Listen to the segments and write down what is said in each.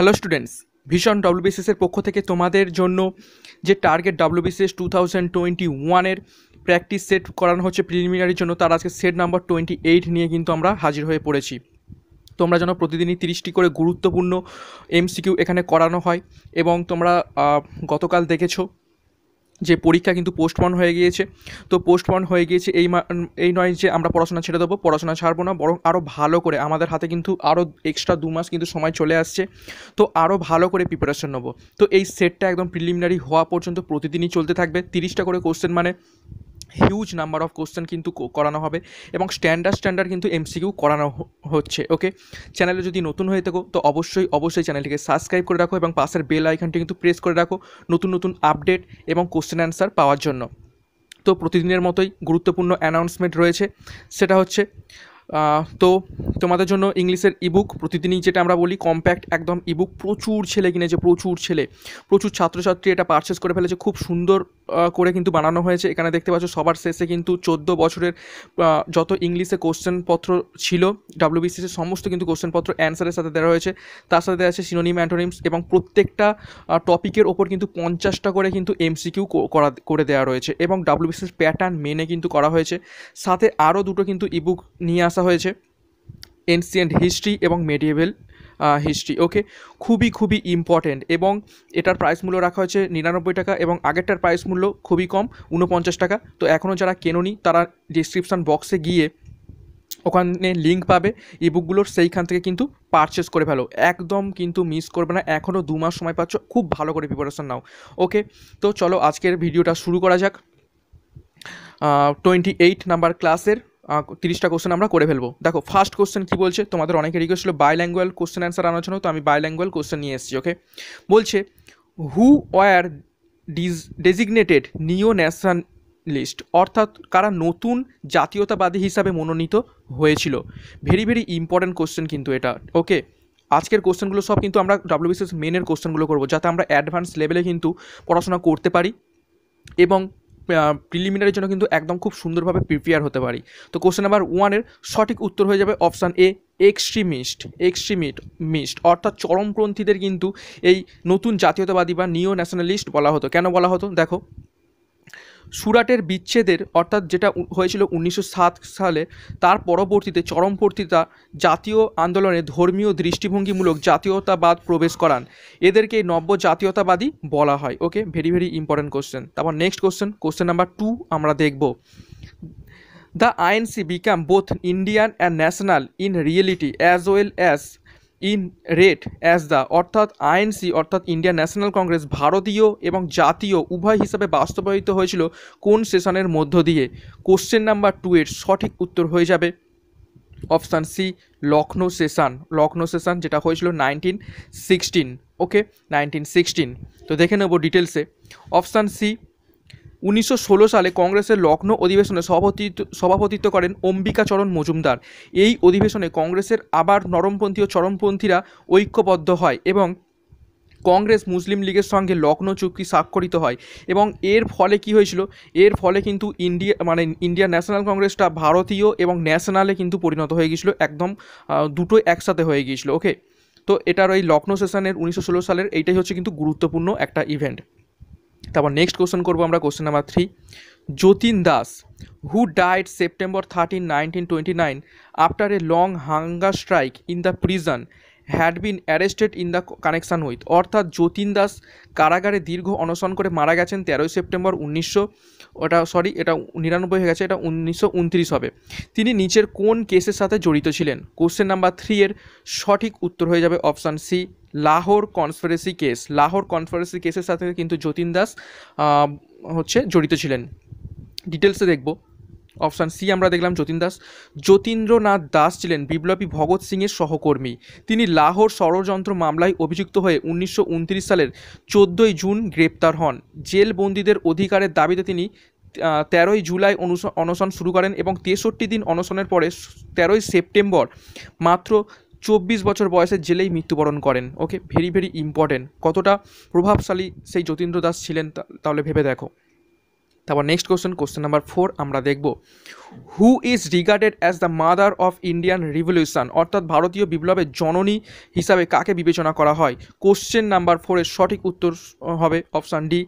hello students ভীষণ ডব্লিউবিসিএসের পক্ষ থেকে তোমাদের জন্য যে target WBCS two thousand twenty ওয়ানের প্র্যাকটিস সেট করানো হচ্ছে প্রিলিমিনারির জন্য তার আজকে সেট নাম্বার টোয়েন্টি এইট নিয়ে কিন্তু আমরা হাজির হয়ে পড়েছি তোমরা যেন প্রতিদিনই তিরিশটি করে গুরুত্বপূর্ণ এমসিকিউ এখানে করানো হয় এবং তোমরা গতকাল দেখেছো যে পরীক্ষা কিন্তু পোস্টপন হয়ে গিয়েছে তো পোস্টপন হয়ে গিয়েছে এই এই নয় যে আমরা পড়াশোনা ছেড়ে দেবো পড়াশোনা ছাড়বো না বরং আরও ভালো করে আমাদের হাতে কিন্তু আরও এক্সট্রা দু মাস কিন্তু সময় চলে আসছে তো আরও ভালো করে প্রিপারেশন নেবো তো এই সেটটা একদম প্রিলিমিনারি হওয়া পর্যন্ত প্রতিদিনই চলতে থাকবে তিরিশটা করে কোশ্চেন মানে হিউজ নাম্বার অফ কোশ্চেন কিন্তু করানো হবে এবং স্ট্যান্ডার্ড স্ট্যান্ডার্ড কিন্তু এমসিকিউ করানো হচ্ছে ওকে চ্যানেলে যদি নতুন হয়ে থাকো তো অবশ্যই অবশ্যই চ্যানেলটিকে সাবস্ক্রাইব করে রাখো এবং পাশের বেল আইকনটি কিন্তু প্রেস করে রাখো নতুন নতুন আপডেট এবং কোশ্চেন অ্যান্সার পাওয়ার জন্য তো প্রতিদিনের মতোই গুরুত্বপূর্ণ অ্যানাউন্সমেন্ট রয়েছে সেটা হচ্ছে তো তোমাদের জন্য ইংলিশের ইবুক প্রতিদিনই যেটা আমরা বলি কম্প্যাক্ট একদম ইবুক প্রচুর ছেলে কিনেছে প্রচুর ছেলে প্রচুর ছাত্রছাত্রী এটা পারচেস করে ফেলেছে খুব সুন্দর করে কিন্তু বানানো হয়েছে এখানে দেখতে পাচ্ছ সবার শেষে কিন্তু চোদ্দো বছরের যত ইংলিশে কোশ্চেনপত্র ছিল ডাব্লিউবিসিসের সমস্ত কিন্তু কোশ্চেনপত্র অ্যান্সারের সাথে দেওয়া হয়েছে তার সাথে দেওয়া আছে সিনোনিম অ্যান্টোনিমস এবং প্রত্যেকটা টপিকের ওপর কিন্তু পঞ্চাশটা করে কিন্তু এমসিকিউ করা করে দেওয়া রয়েছে এবং ডাব্লিউবিসিস প্যাটার্ন মেনে কিন্তু করা হয়েছে সাথে আরও দুটো কিন্তু ইবুক নিয়ে আসা আসা হয়েছে এনসিয়েন্ট হিস্ট্রি এবং মেডিয়েভেল হিস্ট্রি ওকে খুবই খুবই ইম্পর্টেন্ট এবং এটার প্রাইস মূল্য রাখা হয়েছে নিরানব্বই টাকা এবং আগেরটার প্রাইস মূল্য খুবই কম উনপঞ্চাশ টাকা তো এখনও যারা কেননি তারা ডিসক্রিপশান বক্সে গিয়ে ওখানে লিঙ্ক পাবে ইবুকগুলোর সেইখান থেকে কিন্তু পারচেস করে ফেলো একদম কিন্তু মিস করবে না এখনও দু মাস সময় পাচ্ছ খুব ভালো করে প্রিপারেশান নাও ওকে তো চলো আজকের ভিডিওটা শুরু করা যাক টোয়েন্টি এইট নাম্বার ক্লাসের তিরিশটা কোশ্চেন আমরা করে ফেলবো দেখো ফার্স্ট কোশ্চেন কী বলছে তোমাদের অনেকে রিকোয়েস্ট ছিল বাইল্যাঙ্গুয়াল কোশ্চেন অ্যান্সার আনার জন্য তো আমি বাইল্যাঙ্গুয়াল কোশ্চেন নিয়ে এসেছি ওকে বলছে who were these designated neo nationalist অর্থাৎ কারা নতুন জাতীয়তাবাদী হিসাবে মনোনীত হয়েছিল ভেরি ভেরি ইম্পর্ট্যান্ট কোশ্চেন কিন্তু এটা ওকে আজকের কোশ্চেনগুলো সব কিন্তু আমরা ডাব্লিউবিসিএস মেনের কোশ্চেনগুলো করবো যাতে আমরা অ্যাডভান্স লেভেলে কিন্তু পড়াশোনা করতে পারি এবং প্রিলিমিনারির জন্য কিন্তু একদম খুব সুন্দরভাবে প্রিপেয়ার হতে পারি তো কোশ্চেন নাম্বার ওয়ানের সঠিক উত্তর হয়ে যাবে option A extremist extremist অর্থাৎ চরমপন্থীদের কিন্তু এই নতুন জাতীয়তাবাদী বা নিও ন্যাশনালিস্ট বলা হতো কেন বলা হতো দেখো সুরাটের বিচ্ছেদের অর্থাৎ যেটা হয়েছিল উনিশশো সালে তার পরবর্তীতে চরমপর্তিতা জাতীয় আন্দোলনে ধর্মীয় দৃষ্টিভঙ্গিমূলক জাতীয়তাবাদ প্রবেশ করান এদেরকে নব্য জাতীয়তাবাদী বলা হয় okay very very important question তারপর next question question number two আমরা দেখব the INC become both Indian and national in reality as well as in rate as the অর্থাৎ আইএনসি অর্থাৎ ইন্ডিয়ান ন্যাশনাল কংগ্রেস ভারতীয় এবং জাতীয় উভয় হিসাবে বাস্তবায়িত হয়েছিল কোন সেশনের মধ্য দিয়ে কোশ্চেন নাম্বার টু এর সঠিক উত্তর হয়ে যাবে option C Lucknow session Lucknow session যেটা হয়েছিল nineteen sixteen okay nineteen sixteen তো দেখে নেব ডিটেলসে অপশান সি উনিশশো সালে কংগ্রেসের লখনৌ অধিবেশনে সভাপতিত্ব সভাপতিত্ব করেন অম্বিকা চরণ মজুমদার এই অধিবেশনে কংগ্রেসের আবার নরমপন্থী ও চরমপন্থীরা ঐক্যবদ্ধ হয় এবং কংগ্রেস মুসলিম লীগের সঙ্গে লক্ষ্ণ চুক্তি স্বাক্ষরিত হয় এবং এর ফলে কি হয়েছিল এর ফলে কিন্তু ইন্ডিয়া মানে ইন্ডিয়া ন্যাশনাল কংগ্রেসটা ভারতীয় এবং ন্যাশনালে কিন্তু পরিণত হয়ে গিয়েছিলো একদম দুটো একসাথে হয়ে গিয়েছিলো ওকে তো এটার ওই লখনৌ সেশনের উনিশশো সালের এইটাই হচ্ছে কিন্তু গুরুত্বপূর্ণ একটা ইভেন্ট তারপর নেক্সট কোশ্চেন করবো আমরা question number three Jatin Das who died September thirteen nineteen twenty nine after a long hunger strike in the prison had been arrested in the connection with অর্থাৎ যতীন দাস কারাগারে দীর্ঘ অনশন করে মারা গেছেন তেরোই সেপ্টেম্বর উনিশশো ওটা সরি এটা নিরানব্বই হয়ে গেছে এটা উনিশশো উনত্রিশ হবে তিনি নিচের কোন কেসের সাথে জড়িত ছিলেন কোশ্চেন নাম্বার থ্রি এর সঠিক উত্তর হয়ে যাবে option C Lahore conspiracy case Lahore conspiracy কেসের সাথে কিন্তু যতীন দাস হচ্ছে জড়িত ছিলেন ডিটেলসে দেখব অপশান সি আমরা দেখলাম যতীন দাস যতীন্দ্রনাথ দাস ছিলেন বিপ্লবী ভগৎ সিংয়ের সহকর্মী তিনি লাহোর ষড়যন্ত্র মামলায় অভিযুক্ত হয়ে উনিশশো সালের চোদ্দোই জুন গ্রেপ্তার হন জেল বন্দীদের অধিকারের দাবিতে তিনি তেরোই জুলাই অনশন শুরু করেন এবং তেষট্টি দিন অনশনের পরে তেরোই সেপ্টেম্বর মাত্র চব্বিশ বছর বয়সে জেলেই মৃত্যুবরণ করেন ওকে ভেরি ভেরি ইম্পর্টেন্ট কতটা প্রভাবশালী সেই যতীন্দ্র দাস ছিলেন তাহলে ভেবে দেখো তারপর next question question number four আমরা দেখব who is regarded as the mother of Indian revolution অর্থাৎ ভারতীয় বিপ্লবের জননী হিসাবে কাকে বিবেচনা করা হয় কোশ্চেন নাম্বার ফোরের সঠিক উত্তর হবে option D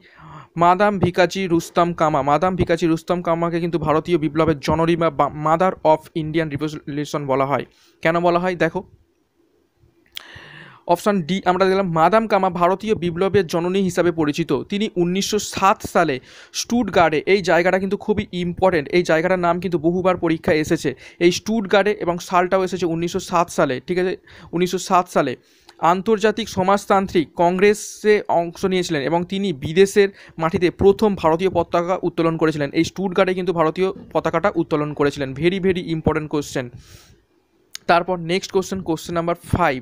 madam Bhikaiji Rustom Cama madam Bhikaiji Rustam কামাকে কিন্তু ভারতীয় বিপ্লবের জননী বা মাদার অফ ইন্ডিয়ান রিভলিউশন বলা হয় কেন বলা হয় দেখো অপশান ডি আমরা দেখলাম মাদাম কামা ভারতীয় বিপ্লবের জননী হিসাবে পরিচিত তিনি উনিশশো সালে স্টুটগার্ডে এই জায়গাটা কিন্তু খুবই ইম্পর্টেন্ট এই জায়গাটার নাম কিন্তু বহুবার পরীক্ষায় এসেছে এই স্টুটগার্ডে এবং সালটাও এসেছে উনিশশো সালে ঠিক আছে উনিশশো সালে আন্তর্জাতিক সমাজতান্ত্রিক কংগ্রেসে অংশ নিয়েছিলেন এবং তিনি বিদেশের মাটিতে প্রথম ভারতীয় পতাকা উত্তোলন করেছিলেন এই স্টুটগার্ডে কিন্তু ভারতীয় পতাকাটা উত্তোলন করেছিলেন ভেরি ভেরি ইম্পর্টেন্ট কোশ্চেন তারপর next question question number five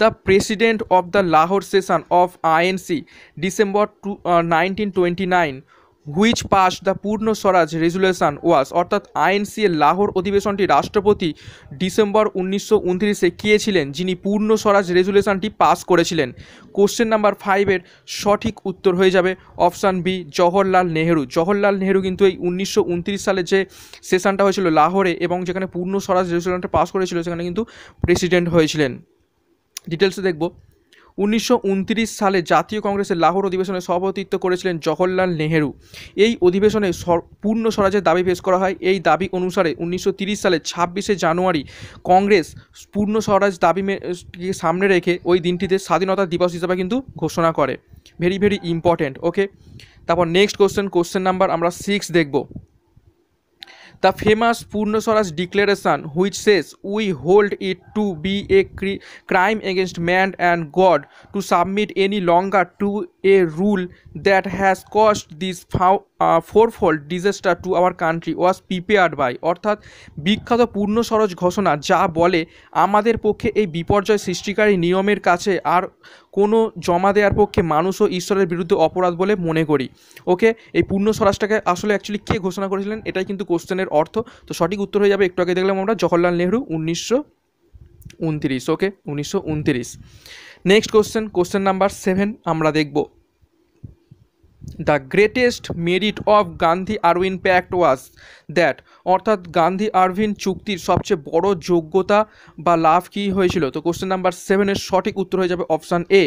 the president of the Lahore session of INC December to nineteen twenty nine which pass the Purna Swaraj resolution ওয়াস অর্থাৎ আইএনসি এর লাহোর অধিবেশনটি রাষ্ট্রপতি ডিসেম্বর উনিশশো উনত্রিশে কে ছিলেন যিনি পূর্ণ স্বরাজ রেজুলেশনটি পাস করেছিলেন কোশ্চেন নাম্বার ফাইভের সঠিক উত্তর হয়ে যাবে অপশান বি জওহরলাল নেহেরু জওহরলাল নেহেরু কিন্তু এই উনিশশো সালে যে সেশনটা হয়েছিল লাহোরে এবং যেখানে পূর্ণ স্বরাজ রেজুলেশনটা পাস করেছিল সেখানে কিন্তু প্রেসিডেন্ট হয়েছিলেন ডিটেলসে দেখব উনিশশো সালে জাতীয় কংগ্রেসের লাহোর অধিবেশনে সভাপতিত্ব করেছিলেন জওহরলাল নেহেরু এই অধিবেশনে পূর্ণ স্বরাজের দাবি পেশ করা হয় এই দাবি অনুসারে উনিশশো সালে ছাব্বিশে জানুয়ারি কংগ্রেস পূর্ণ স্বরাজ দাবি সামনে রেখে ওই দিনটিতে স্বাধীনতা দিবস হিসাবে কিন্তু ঘোষণা করে ভেরি ভেরি ইম্পর্ট্যান্ট ওকে তারপর নেক্সট কোশ্চেন কোশ্চেন নাম্বার আমরা সিক্স দেখব the famous Purna Swaraj declaration which says we hold it to be a crime against man and God to submit any longer to a rule that has cost this four fourfold disaster to our country was prepared by অর্থাৎ বিখ্যাত পূর্ণ সরজ ঘোষণা যা বলে আমাদের পক্ষে এই বিপর্যয় সৃষ্টিকারী নিয়মের কাছে আর কোনো জমা দেওয়ার পক্ষে মানুষ ও ঈশ্বরের বিরুদ্ধে অপরাধ বলে মনে করি ওকে এই পূর্ণ স্বরাজটাকে আসলে অ্যাকচুয়ালি কে ঘোষণা করেছিলেন এটাই কিন্তু কোশ্চেনের অর্থ তো সঠিক উত্তর হয়ে যাবে একটু আগে দেখলাম আমরা জওহরলাল নেহরু উনিশশো উনত্রিশ ওকে উনিশশো উনত্রিশ next question question number seven আমরা দেখব the greatest merit of Gandhi Irwin pact was that অর্থাৎ গান্ধী আরভিন চুক্তির সবচেয়ে বড় যোগ্যতা বা লাভ কি হয়েছিল তো কোশ্চেন নাম্বার সেভেনের সঠিক উত্তর হয়ে যাবে option A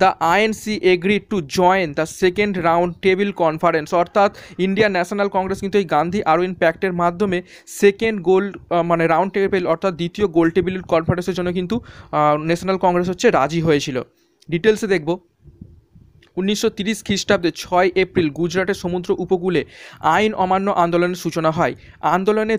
the INC agree to join the second round table conference অর্থাৎ ইন্ডিয়ান ন্যাশনাল কংগ্রেস কিন্তু এই গান্ধী আরউইন প্যাক্টের মাধ্যমে সেকেন্ড গোল মানে রাউন্ড টেবিল অর্থাৎ দ্বিতীয় গোল টেবিল কনফারেন্সের জন্য কিন্তু ন্যাশনাল কংগ্রেস হচ্ছে রাজি হয়েছিল ডিটেলসে দেখবো উনিশশো তিরিশ খ্রিস্টাব্দে ছয় এপ্রিল গুজরাটের সমুদ্র উপকূলে আইন অমান্য আন্দোলনের সূচনা হয় আন্দোলনে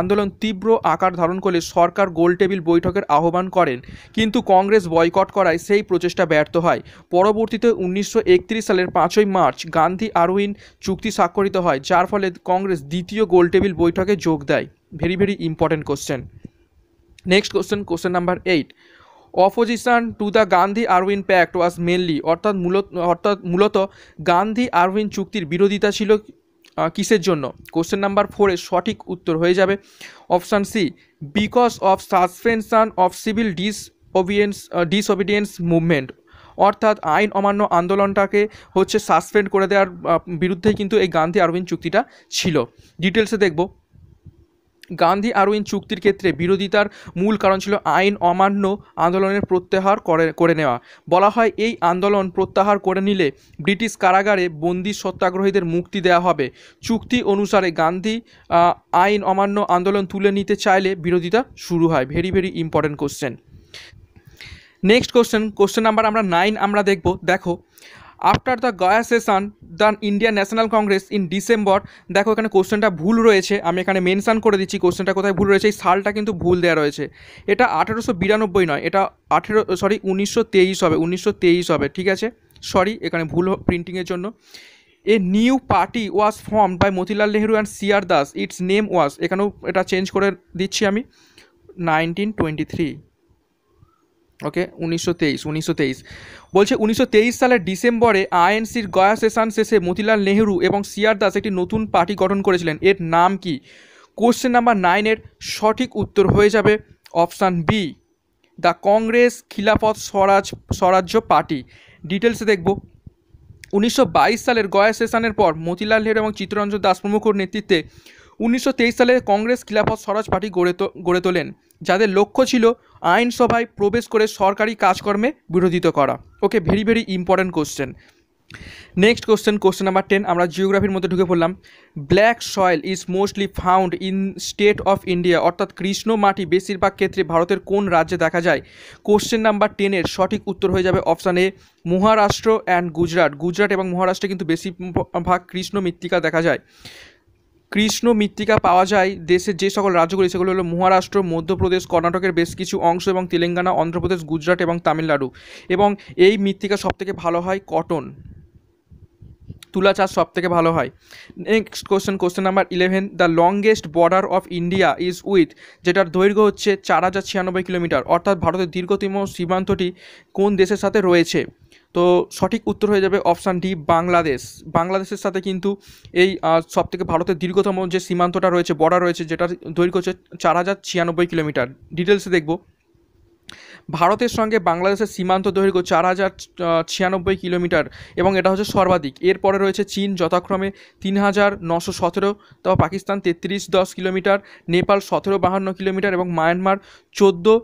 আন্দোলন তীব্র আকার ধারণ করলে সরকার গোলটেবিল বৈঠকের আহ্বান করেন কিন্তু কংগ্রেস বয়কট করায় সেই প্রচেষ্টা ব্যর্থ হয় পরবর্তীতে উনিশশো সালের পাঁচই মার্চ গান্ধী আরউইন চুক্তি স্বাক্ষরিত হয় যার ফলে কংগ্রেস দ্বিতীয় গোলটেবিল বৈঠকে যোগ দেয় very very important question next question question number eight opposition to the Gandhi Irwin pact was mainly অর্থাৎ মূলত অর্থাৎ মূলত গান্ধী আরউইন চুক্তির বিরোধিতা ছিল কিসের জন্য কোশ্চেন নাম্বার ফোরে সঠিক উত্তর হয়ে যাবে option C because of suspension of civil disobedience disobedience movement অর্থাৎ আইন অমান্য আন্দোলনটাকে হচ্ছে সাসপেন্ড করে দেওয়ার বিরুদ্ধেই কিন্তু এই গান্ধী আরবিন চুক্তিটা ছিল ডিটেলসে দেখব গান্ধী আরউইন চুক্তির ক্ষেত্রে বিরোধিতার মূল কারণ ছিল আইন অমান্য আন্দোলনের প্রত্যাহার করে করে নেওয়া বলা হয় এই আন্দোলন প্রত্যাহার করে নিলে ব্রিটিশ কারাগারে বন্দি সত্যাগ্রহীদের মুক্তি দেওয়া হবে চুক্তি অনুসারে গান্ধী আইন অমান্য আন্দোলন তুলে নিতে চাইলে বিরোধিতা শুরু হয় very very important question next question question number আমরা নাইন আমরা দেখব দেখো after the Gaya session the Indian National Congress in December দেখো এখানে কোশ্চেনটা ভুল রয়েছে আমি এখানে মেনশান করে দিচ্ছি কোশ্চেনটা কোথায় ভুল রয়েছে এই সালটা কিন্তু ভুল দেওয়া রয়েছে এটা আঠেরোশো বিরানব্বই নয় এটা আঠেরো সরি উনিশশো তেইশ হবে উনিশশো তেইশ হবে ঠিক আছে সরি এখানে ভুল প্রিন্টিংয়ের জন্য a new party was form by Motilal Nehru and CR Das its name was এখানেও এটা চেঞ্জ করে দিচ্ছি আমি নাইনটিন টোয়েন্টি থ্রি ওকে উনিশশো তেইশ উনিশশো তেইশ বলছে উনিশশো তেইশ সালের ডিসেম্বরে আইএনসির গয়া সেশন শেষে মতিলাল নেহরু এবং সিআর দাস একটি নতুন পার্টি গঠন করেছিলেন এর নাম কি কোশ্চেন নাম্বার নাইনের সঠিক উত্তর হয়ে যাবে অপশান বি দ্য কংগ্রেস খিলাফত স্বরাজ স্বরাজ্য পার্টি ডিটেলসে দেখব উনিশশো সালের গয়া সেশনের পর মতিলাল নেহরু এবং চিত্তরঞ্জন দাস প্রমুখর নেতৃত্বে উনিশশো সালে কংগ্রেস খিলাফত স্বরাজ পার্টি গড়ে গড়ে তোলেন যাদের লক্ষ্য ছিল আইনসভায় প্রবেশ করে সরকারি কাজকর্মে বিরোধিত করা okay very very important question next question question number ten আমরা জিওগ্রাফির মধ্যে ঢুকে পড়লাম black soil is mostly found in state of India অর্থাৎ কৃষ্ণ মাটি বেশিরভাগ ক্ষেত্রে ভারতের কোন রাজ্যে দেখা যায় কোশ্চেন নাম্বার টেনের সঠিক উত্তর হয়ে যাবে option A Maharashtra and Gujarat Gujarat এবং মহারাষ্ট্রে কিন্তু বেশিরভাগ কৃষ্ণ মৃত্তিকা দেখা যায় কৃষ্ণ মৃত্তিকা পাওয়া যায় দেশের যে সকল রাজ্যগুলি সেগুলো হলো মহারাষ্ট্র মধ্যপ্রদেশ কর্ণাটকের বেশ কিছু অংশ এবং তেলেঙ্গানা অন্ধ্রপ্রদেশ গুজরাট এবং তামিলনাড়ু এবং এই মৃত্তিকা সবথেকে ভালো হয় কটন তুলা চাষ সবথেকে ভালো হয় next question question number eleven the longest border of India is with যেটার দৈর্ঘ্য হচ্ছে চার হাজার ছিয়ানব্বই কিলোমিটার অর্থাৎ ভারতের দীর্ঘতম সীমান্তটি কোন দেশের সাথে রয়েছে তো সঠিক উত্তর হয়ে যাবে অপশান ডি বাংলাদেশ বাংলাদেশের সাথে কিন্তু এই সব থেকে ভারতের দীর্ঘতম যে সীমান্তটা রয়েছে বর্ডার রয়েছে যেটার দৈর্ঘ্য হচ্ছে চার হাজার ছিয়ানব্বই কিলোমিটার ডিটেলসে দেখব ভারতের সঙ্গে বাংলাদেশের সীমান্ত দৈর্ঘ্য চার হাজার ছিয়ানব্বই কিলোমিটার এবং এটা হচ্ছে সর্বাধিক এরপরে রয়েছে চীন যথাক্রমে তিন হাজার নশো সতেরো তাও পাকিস্তান তেত্রিশ দশ কিলোমিটার নেপাল সতেরো বাহান্ন কিলোমিটার এবং মায়ানমার চোদ্দো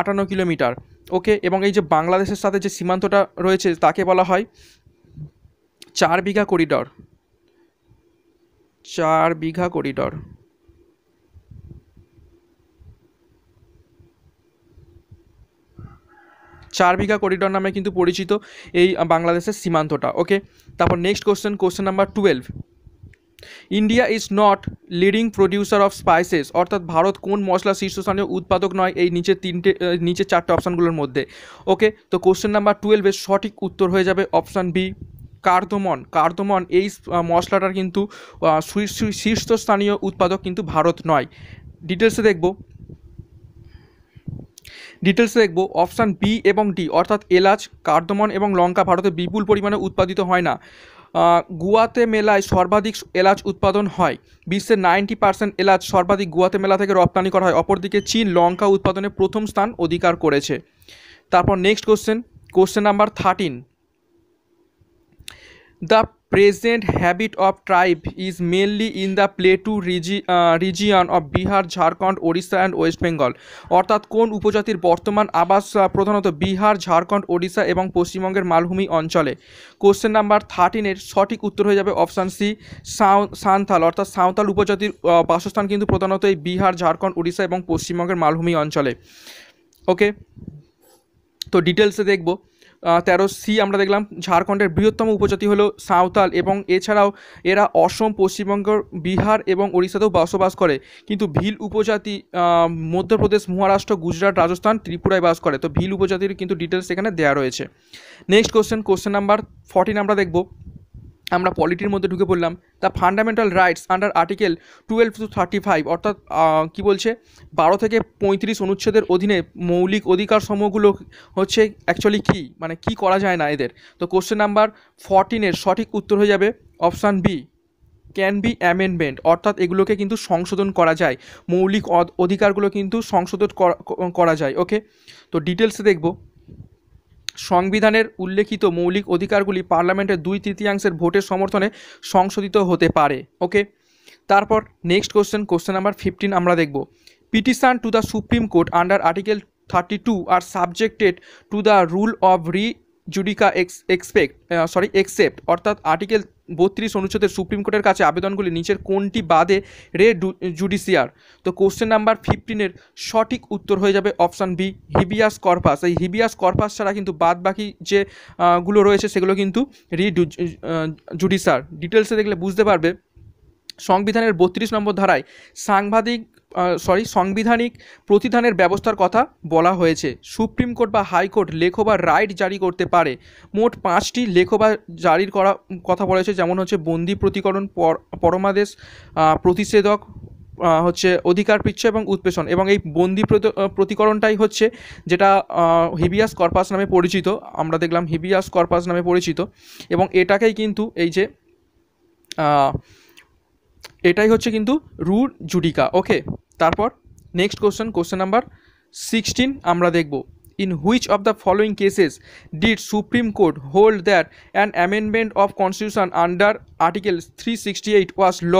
আটান্ন কিলোমিটার ওকে এবং এই যে বাংলাদেশের সাথে যে সীমান্তটা রয়েছে তাকে বলা হয় চার বিঘা করিডর চার বিঘা করিডর চার বিঘা করিডর নামে কিন্তু পরিচিত এই বাংলাদেশের সীমান্তটা ওকে তারপর next question question number twelve India is not leading producer of spices অর্থাৎ ভারত কোন মশলা শীর্ষস্থানীয় উৎপাদক নয় এই নিচে তিনটে নিচে চারটে অপশানগুলোর মধ্যে ওকে তো কোশ্চেন নাম্বার টুয়েলভের সঠিক উত্তর হয়ে যাবে অপশান বি কার্দমন কার্দমন এই মশলাটার কিন্তু শীর্ষস্থানীয় উৎপাদক কিন্তু ভারত নয় ডিটেলসে দেখব ডিটেলসে দেখব অপশান বি এবং ডি অর্থাৎ এলাচ কার্দমন এবং লঙ্কা ভারতে বিপুল পরিমাণে উৎপাদিত হয় না গুয়াতে মেলায় সর্বাধিক এলাচ উৎপাদন হয় বিশ্বের নাইনটি পার্সেন্ট এলাচ সর্বাধিক গুয়াতে মেলা থেকে রপ্তানি করা হয় অপরদিকে চীন লঙ্কা উৎপাদনে প্রথম স্থান অধিকার করেছে তারপর next question question number thirteen the present habit of tribe is mainly in the plateau region region of Bihar Jharkhand Odisha and West Bengal অর্থাৎ কোন উপজাতির বর্তমান আবাস প্রধানত বিহার ঝাড়খণ্ড ওড়িশা এবং পশ্চিমবঙ্গের মালভূমি অঞ্চলে কোশ্চেন নাম্বার থার্টিনের সঠিক উত্তর হয়ে যাবে অপশান সি সাঁওতাল অর্থাৎ সাঁওতাল উপজাতির বাসস্থান কিন্তু প্রধানত এই বিহার ঝাড়খণ্ড ওড়িশা এবং পশ্চিমবঙ্গের মালভূমি অঞ্চলে ওকে তো ডিটেলসে দেখবো তেরো সি আমরা দেখলাম ঝাড়খণ্ডের বৃহত্তম উপজাতি হলো সাঁওতাল এবং এছাড়াও এরা অসম পশ্চিমবঙ্গ বিহার এবং ওড়িশাতেও বসবাস করে কিন্তু ভিল উপজাতি মধ্যপ্রদেশ মহারাষ্ট্র গুজরাট রাজস্থান ত্রিপুরায় বাস করে তো ভিল উপজাতির কিন্তু ডিটেলস এখানে দেওয়া রয়েছে next question question number fourteen আমরা দেখব আমরা পলিটির মধ্যে ঢুকে পড়লাম the fundamental rights under article twelve to thirty five অর্থাৎ কী বলছে বারো থেকে পঁয়ত্রিশ অনুচ্ছেদের অধীনে মৌলিক অধিকার সমূহগুলো হচ্ছে অ্যাকচুয়ালি কী মানে কি করা যায় না এদের তো কোশ্চেন নাম্বার ফর্টিনের সঠিক উত্তর হয়ে যাবে option B can be amendment অর্থাৎ এগুলোকে কিন্তু সংশোধন করা যায় মৌলিক অধিকারগুলো কিন্তু সংশোধন করা যায় ওকে তো ডিটেলসে দেখবো সংবিধানের উল্লেখিত মৌলিক অধিকারগুলি পার্লামেন্টের দুই তৃতীয়াংশের ভোটের সমর্থনে সংশোধিত হতে পারে ওকে তারপর next question question number fifteen আমরা দেখব petition to the Supreme Court under article thirty two are subjected to the rule of res judicata ex expect sorry except অর্থাৎ আর্টিকেল বত্রিশ অনুচ্ছেদের সুপ্রিম কোর্টের কাছে আবেদনগুলি নিচের কোনটি বাদে রে জুডিশিয়ার তো কোশ্চেন নাম্বার ফিফটিনের সঠিক উত্তর হয়ে যাবে অপশান বি হিবিয়াস কর্পাস এই হিবিয়াস কর্পাস ছাড়া কিন্তু বাদ বাকি যে গুলো রয়েছে সেগুলো কিন্তু রি জুডিশিয়ার ডিটেলসে দেখলে বুঝতে পারবে সংবিধানের বত্রিশ নম্বর ধারায় সাংবাদিক সরি সাংবিধানিক প্রতিধানের ব্যবস্থার কথা বলা হয়েছে সুপ্রিম কোর্ট বা হাইকোর্ট লেখো বা রাইট জারি করতে পারে মোট পাঁচটি লেখো বা জারির করা কথা বলা হয়েছে যেমন হচ্ছে বন্দি প্রতিকরণ পরমাদেশ প্রতিষেধক হচ্ছে অধিকার পিচ্ছ এবং উৎপেষণ এবং এই বন্দি প্রতিকরণটাই হচ্ছে যেটা হিবিয়াস কর্পাস নামে পরিচিত আমরা দেখলাম হিবিয়াস কর্পাস নামে পরিচিত এবং এটাকেই কিন্তু এই যে এটাই হচ্ছে কিন্তু রু জুডিকা ওকে তারপর next question question number sixteen আমরা দেখব in which of the following cases did Supreme Court hold that an amendment of constitution under article three sixty eight was law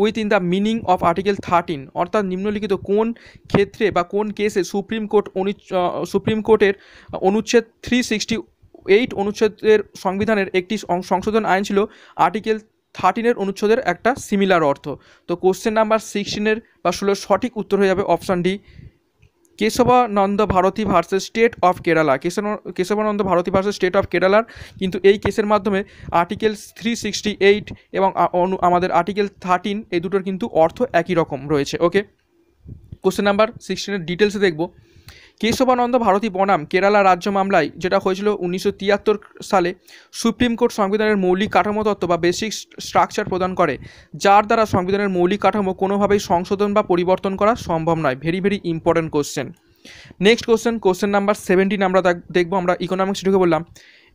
within the meaning of article thirteen অর্থাৎ নিম্নলিখিত কোন ক্ষেত্রে বা কোন কেসে supreme court অনু supreme কোর্টের অনুচ্ছেদ three sixty eight অনুচ্ছেদের সংবিধানের একটি সংশোধন আইন ছিল আর্টিকেল থার্টিনের অনুচ্ছেদের একটা সিমিলার অর্থ তো কোশ্চেন নাম্বার সিক্সটিনের বা ষোলোর সঠিক উত্তর হয়ে যাবে option D Kesavananda Bharati versus state of Kerala Kesavananda Bharati versus state of কেরালার কিন্তু এই কেসের মাধ্যমে আর্টিকেল থ্রি সিক্সটি এইট এবং আমাদের আর্টিকেল থার্টিন এই দুটোর কিন্তু অর্থ একই রকম রয়েছে ওকে কোশ্চেন নাম্বার সিক্সটিনের ডিটেলসে দেখবো কেশবানন্দ ভারতী বনাম কেরালা রাজ্য মামলায় যেটা হয়েছিল উনিশশো সালে সুপ্রিম কোর্ট সংবিধানের মৌলিক কাঠামো তত্ত্ব বা বেসিক স্ট্রাকচার প্রদান করে যার দ্বারা সংবিধানের মৌলিক কাঠামো কোনোভাবেই সংশোধন বা পরিবর্তন করা সম্ভব নয় very very important question next question question number seventeen আমরা দেখবো আমরা ইকোনমিক্স ঢুকে বললাম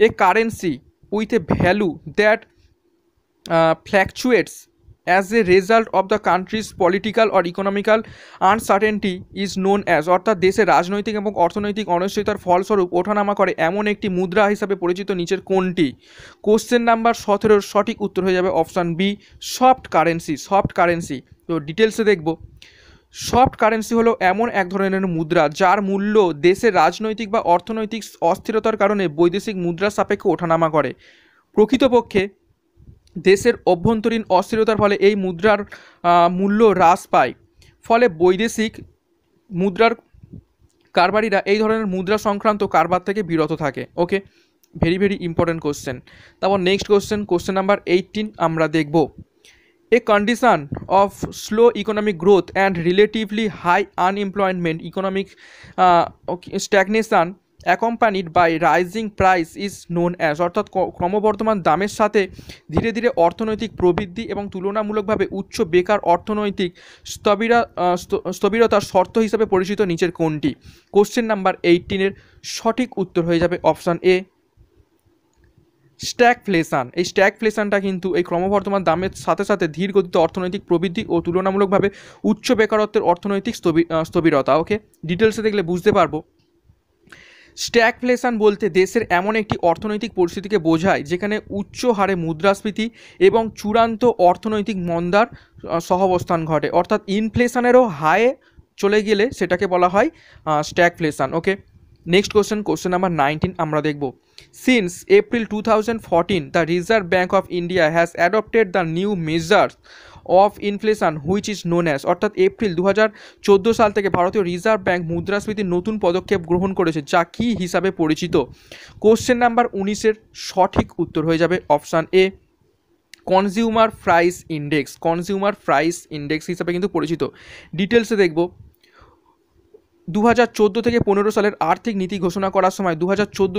a currency with a value that fluctuates as a result of the country's political or economical uncertainty is known as অর্থাৎ দেশের রাজনৈতিক এবং অর্থনৈতিক অনিশ্চয়তার ফলস্বরূপ ওঠানামা করে এমন একটি মুদ্রা হিসাবে পরিচিত নিচের কোনটি কোশ্চেন নাম্বার সতেরোর সঠিক উত্তর হয়ে যাবে option B soft currency soft currency তো ডিটেলসে দেখব সফট কারেন্সি হলো এমন এক ধরনের মুদ্রা যার মূল্য দেশের রাজনৈতিক বা অর্থনৈতিক অস্থিরতার কারণে বৈদেশিক মুদ্রা সাপেক্ষে ওঠানামা করে প্রকৃতপক্ষে দেশের অভ্যন্তরীণ অস্থিরতার ফলে এই মুদ্রার মূল্য হ্রাস পায় ফলে বৈদেশিক মুদ্রার কারবারিরা এই ধরনের মুদ্রা সংক্রান্ত কারবার থেকে বিরত থাকে okay very very important question তারপর next question question number eighteen আমরা দেখব a condition of slow economic growth and relatively high unemployment economic stagnation accompanied by rising price is known as অর্থাৎ ক্রমবর্ধমান দামের সাথে ধীরে ধীরে অর্থনৈতিক প্রবৃদ্ধি এবং তুলনামূলকভাবে উচ্চ বেকার অর্থনৈতিক স্থবিরা স্থবিরতার শর্ত হিসাবে পরিচিত নিচের কোনটি কোশ্চেন নাম্বার এইটিনের সঠিক উত্তর হয়ে যাবে অপশান এ স্ট্যাগফ্লেশন এই স্ট্যাগফ্লেশনটা কিন্তু এই ক্রমবর্ধমান দামের সাথে সাথে ধীর গতিতে অর্থনৈতিক প্রবৃদ্ধি ও তুলনামূলকভাবে উচ্চ বেকারত্বের অর্থনৈতিক স্থবিরতা ওকে ডিটেলসে দেখলে বুঝতে পারবো স্ট্যাগফ্লেশন বলতে দেশের এমন একটি অর্থনৈতিক পরিস্থিতিকে বোঝায় যেখানে উচ্চ হারে মুদ্রাস্ফীতি এবং চূড়ান্ত অর্থনৈতিক মন্দার সহবস্থান ঘটে অর্থাৎ ইনফ্লেশনেরও হায়ে চলে গেলে সেটাকে বলা হয় stagflation okay next question question number nineteen আমরা দেখব since April two thousand fourteen the Reserve Bank of India has adopted the new measures of inflation which is known as অর্থাৎ এপ্রিল দু সাল থেকে ভারতীয় রিজার্ভ ব্যাঙ্ক মুদ্রাস্ফীতির নতুন পদক্ষেপ গ্রহণ করেছে যা কি হিসাবে পরিচিত কোশ্চেন নাম্বার উনিশের সঠিক উত্তর হয়ে যাবে option A consumer price index consumer price index হিসাবে কিন্তু পরিচিত ডিটেলসে দেখব দু থেকে পনেরো সালের আর্থিক নীতি ঘোষণা করার সময় দু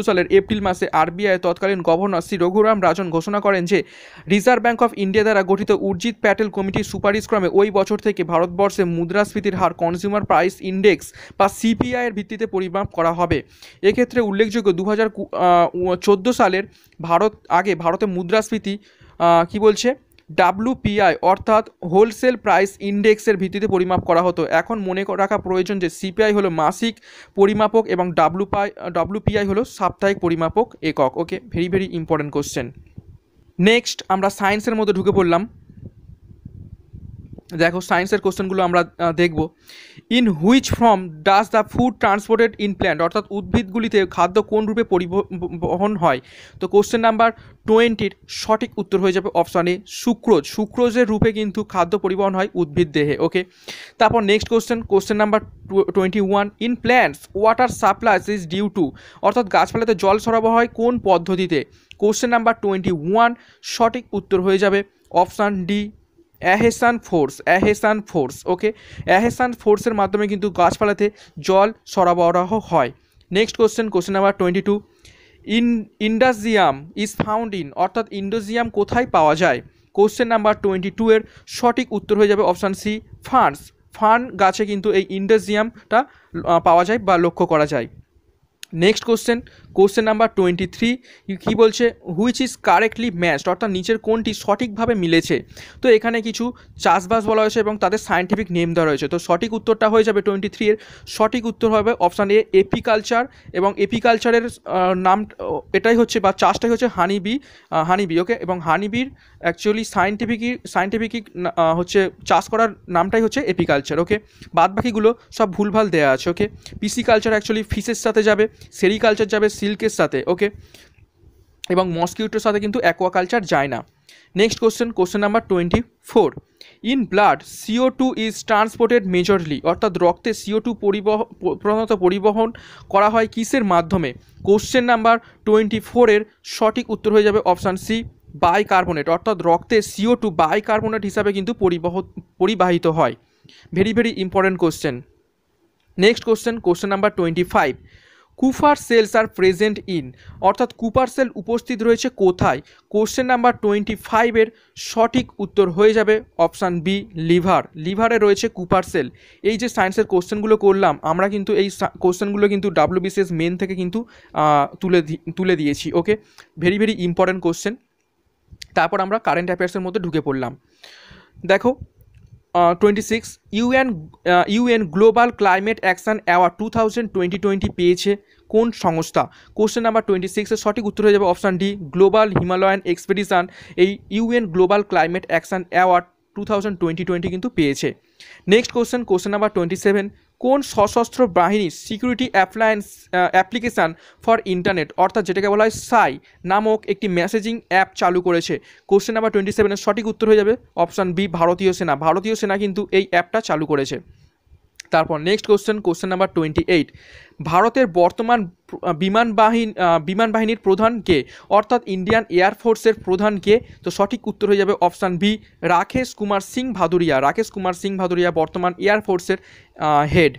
সালের এপ্রিল মাসে আরবিআই তৎকালীন গভর্নর শ্রী রঘুরাম রাজন ঘোষণা করেন যে রিজার্ভ ব্যাঙ্ক অফ ইন্ডিয়া দ্বারা গঠিত উর্জিত প্যাটেল কমিটির সুপারিশক্রমে ওই বছর থেকে ভারতবর্ষে মুদ্রাস্ফীতির হার কনজিউমার প্রাইস ইন্ডেক্স বা সিপিআইয়ের ভিত্তিতে পরিমাপ করা হবে এক্ষেত্রে উল্লেখযোগ্য দু হাজার সালের ভারত আগে ভারতে মুদ্রাস্ফীতি কি বলছে ডাব্লুপিআই অর্থাৎ হোলসেল প্রাইস ইন্ডেক্সের ভিত্তিতে পরিমাপ করা হতো এখন মনে রাখা প্রয়োজন যে সিপিআই হলো মাসিক পরিমাপক এবং ডাব্লুপাই ডাব্লুপিআই হলো সাপ্তাহিক পরিমাপক একক okay very very important question next আমরা সায়েন্সের মধ্যে ঢুকে পড়লাম দেখো সায়েন্সের কোশ্চেনগুলো আমরা দেখব in which form does the food transported in plant অর্থাৎ উদ্ভিদগুলিতে খাদ্য কোন রূপে পরিবহন হয় তো কোশ্চেন নাম্বার টোয়েন্টির সঠিক উত্তর হয়ে যাবে অপশান এ সুক্রোজ সুক্রোজের রূপে কিন্তু খাদ্য পরিবহন হয় উদ্ভিদ দেহে ওকে তারপর next question question number twenty one in plants water supplies is due to অর্থাৎ গাছপালাতে জল সরবরাহ হয় কোন পদ্ধতিতে কোশ্চেন নাম্বার টোয়েন্টি ওয়ান সঠিক উত্তর হয়ে যাবে option D adhesion force adhesion force okay adhesion ফোর্সের মাধ্যমে কিন্তু গাছপালাতে জল সরবরাহ হয় next question question number twenty two in indusium is found in অর্থাৎ ইন্ডোজিয়াম কোথায় পাওয়া যায় কোশ্চেন নাম্বার টোয়েন্টি টু এর সঠিক উত্তর হয়ে যাবে অপশান সি ফান্স ফান গাছে কিন্তু এই ইন্ডোজিয়ামটা পাওয়া যায় বা লক্ষ্য করা যায় next question question number twenty three কী বলছে হুইচ ইজ কারেক্টলি ম্যাচড অর্থাৎ নিচের কোনটি সঠিকভাবে মিলেছে তো এখানে কিছু চাষবাস বলা হয়েছে এবং তাদের সায়েন্টিফিক নেম দেওয়া রয়েছে তো সঠিক উত্তরটা হয়ে যাবে টোয়েন্টি থ্রি এর সঠিক উত্তর হবে অপশান এ এপিকালচার এবং এপিকালচারের নাম এটাই হচ্ছে বা চাষটাই হচ্ছে হানিবি হানিবি ওকে এবং হানিবির অ্যাকচুয়ালি সায়েন্টিফিকই সায়েন্টিফিকই হচ্ছে চাষ করার নামটাই হচ্ছে এপিকালচার ওকে বাদবাকিগুলো সব ভুলভাল দেওয়া আছে ওকে পিসিকালচার অ্যাকচুয়ালি ফিশের সাথে যাবে সেরিকালচার যাবে সিল্কের সাথে ওকে এবং মস্কিউটোর সাথে কিন্তু অ্যাকোয়াকালচার যায় না next question question number twenty four in blood CO two is transported majorly অর্থাৎ রক্তে সিও টু পরিবহন প্রধানত পরিবহন করা হয় কিসের মাধ্যমে কোশ্চেন নাম্বার টোয়েন্টি ফোরের সঠিক উত্তর হয়ে যাবে অপশান সি কার্বোনেট অর্থাৎ রক্তে সিও টু বাইকার্বনেট হিসাবে কিন্তু পরিবহ পরিবাহিত হয় very very important question next question question number twenty five Kupffer cells are present in অর্থাৎ কুপার সেল উপস্থিত রয়েছে কোথায় কোশ্চেন নাম্বার টোয়েন্টি ফাইভের সঠিক উত্তর হয়ে যাবে অপশান বি লিভার লিভারে রয়েছে কুপার সেল এই যে সায়েন্সের কোশ্চেনগুলো করলাম আমরা কিন্তু এই কোশ্চেনগুলো কিন্তু ডাব্লিউবিসিএস মেন থেকে কিন্তু তুলে তুলে দিয়েছি okay very very important question তারপর আমরা কারেন্ট অ্যাফেয়ার্সের মধ্যে ঢুকে পড়লাম দেখো twenty six UN UN global climate action award two thousand twenty twenty পেয়েছে কোন সংস্থা কোশ্চেন নাম্বার টোয়েন্টি সিক্সের সঠিক উত্তর হয়ে যাবে option D global Himalayan expedition এই UN global climate action award two thousand twenty twenty কিন্তু পেয়েছে next question question number twenty seven কোন সশস্ত্র বাহিনীর security appliance application for internet অর্থাৎ যেটাকে বলা হয় সাই নামক একটি মেসেজিং অ্যাপ চালু করেছে কোশ্চেন নাম্বার টোয়েন্টি সেভেনের সঠিক উত্তর হয়ে যাবে অপশান বি ভারতীয় সেনা ভারতীয় সেনা কিন্তু এই অ্যাপটা চালু করেছে তারপর next question question number twenty eight ভারতের বর্তমান বিমান বাহিনী বিমান বাহিনীর প্রধানকে অর্থাৎ ইন্ডিয়ান এয়ারফোর্সের প্রধানকে তো সঠিক উত্তর হয়ে যাবে অপশান বি রাকেশ কুমার সিং ভাদুরিয়া রাকেশ কুমার সিং ভাদুরিয়া বর্তমান এয়ারফোর্সের head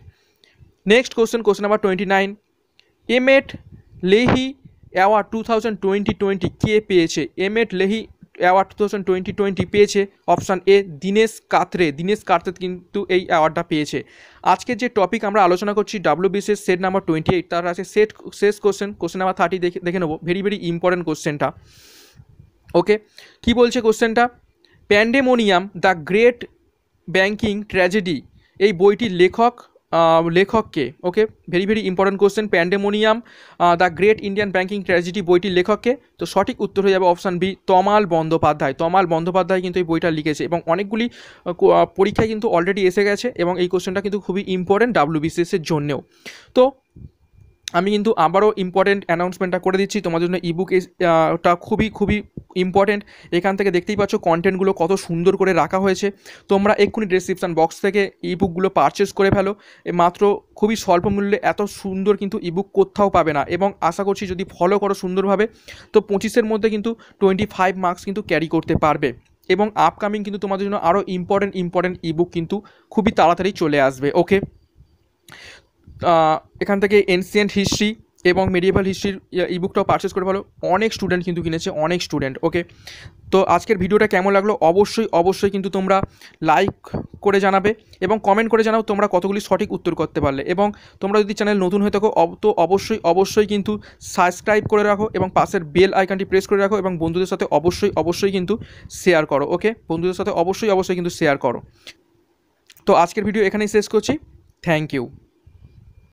next question question number twenty nine Emmett Leahy award two thousand twenty twenty কে পেয়েছে Emmett Leahy award two thousand twenty twenty পেয়েছে অপশান এ দীনেশ কাত্রে দীনেশ কাত্রে কিন্তু এই অ্যাওয়ার্ডটা পেয়েছে আজকের যে টপিক আমরা আলোচনা করছি W BCS set number twenty eight তার আছে সেট শেষ কোশ্চেন কোশ্চেন নাম্বার থার্টি দেখে দেখে নেবো ভেরি ভেরি ইম্পর্ট্যান্ট কোশ্চেনটা ওকে কি বলছে কোশ্চেনটা pandemonium the great banking tragedy এই বইটির লেখক লেখককে okay very very important question pandemonium the great Indian banking tragedy বইটির লেখককে তো সঠিক উত্তর হয়ে যাবে অপশান বি তমাল বন্দ্যোপাধ্যায় তমাল বন্দ্যোপাধ্যায় কিন্তু এই বইটা লিখেছে এবং অনেকগুলি পরীক্ষায় কিন্তু অলরেডি এসে গেছে এবং এই কোশ্চেনটা কিন্তু খুবই ইম্পর্ট্যান্ট ডাব্লিউবিসিএসের জন্যেও তো আমি কিন্তু আবারও ইম্পর্টেন্ট অ্যানাউন্সমেন্টটা করে দিচ্ছি তোমার জন্য ইবুক টা খুবই খুবই ইম্পর্টেন্ট এখান থেকে দেখতেই পাচ্ছ কন্টেন্টগুলো কত সুন্দর করে রাখা হয়েছে তোমরা এক্ষুনি ডিসক্রিপশান বক্স থেকে ইবুকগুলো পারচেস করে ফেলো মাত্র খুবই স্বল্প মূল্যে এত সুন্দর কিন্তু ইবুক কোথাও পাবে না এবং আশা করছি যদি ফলো করো সুন্দরভাবে তো পঁচিশের মধ্যে কিন্তু টোয়েন্টি ফাইভ মার্কস কিন্তু ক্যারি করতে পারবে এবং আপকামিং কিন্তু তোমাদের জন্য আরও ইম্পর্টেন্ট ইম্পর্টেন্ট ইবুক কিন্তু খুবই তাড়াতাড়ি চলে আসবে ওকে এখান থেকে এনসিয়েন্ট হিস্ট্রি এবং মেডিয়েভাল হিস্ট্রির ই বুকটাও পারচেস করে ভালো অনেক স্টুডেন্ট কিন্তু কিনেছে অনেক স্টুডেন্ট ওকে তো আজকের ভিডিওটা কেমন লাগলো অবশ্যই অবশ্যই কিন্তু তোমরা লাইক করে জানাবে এবং কমেন্ট করে জানাও তোমরা কতগুলি সঠিক উত্তর করতে পারলে এবং তোমরা যদি চ্যানেল নতুন হয়ে থাকো তো অবশ্যই অবশ্যই কিন্তু সাবস্ক্রাইব করে রাখো এবং পাশের বেল আইকনটি প্রেস করে রাখো এবং বন্ধুদের সাথে অবশ্যই অবশ্যই কিন্তু শেয়ার করো ওকে বন্ধুদের সাথে অবশ্যই অবশ্যই কিন্তু শেয়ার করো তো আজকের ভিডিও এখানেই শেষ করছি থ্যাংক ইউ